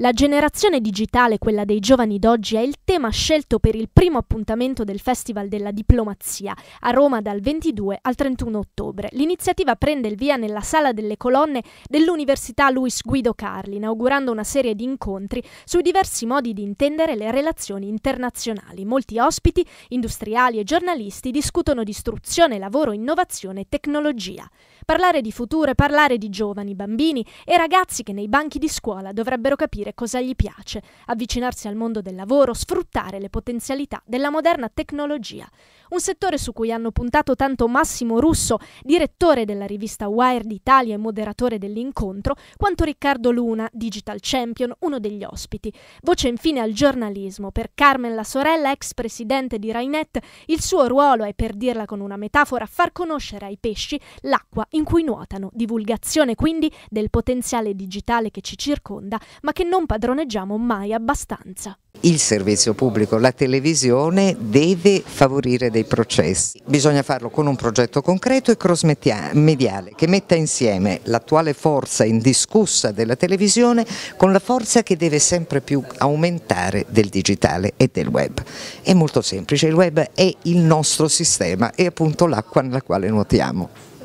La generazione digitale, quella dei giovani d'oggi, è il tema scelto per il primo appuntamento del Festival della Diplomazia a Roma dal 22 al 31 ottobre. L'iniziativa prende il via nella Sala delle Colonne dell'Università Luis Guido Carli, inaugurando una serie di incontri sui diversi modi di intendere le relazioni internazionali. Molti ospiti, industriali e giornalisti discutono di istruzione, lavoro, innovazione e tecnologia. Parlare di futuro è parlare di giovani, bambini e ragazzi che nei banchi di scuola dovrebbero capire capire cosa gli piace, avvicinarsi al mondo del lavoro, sfruttare le potenzialità della moderna tecnologia. Un settore su cui hanno puntato tanto Massimo Russo, direttore della rivista Wired Italia e moderatore dell'incontro, quanto Riccardo Luna, digital champion, uno degli ospiti. Voce infine al giornalismo per Carmen la sorella, ex presidente di Rainet, il suo ruolo è per dirla con una metafora far conoscere ai pesci l'acqua in cui nuotano, divulgazione quindi del potenziale digitale che ci circonda, ma che non non padroneggiamo mai abbastanza. Il servizio pubblico, la televisione deve favorire dei processi. Bisogna farlo con un progetto concreto e cross mediale che metta insieme l'attuale forza indiscussa della televisione con la forza che deve sempre più aumentare del digitale e del web. È molto semplice, il web è il nostro sistema e appunto l'acqua nella quale nuotiamo.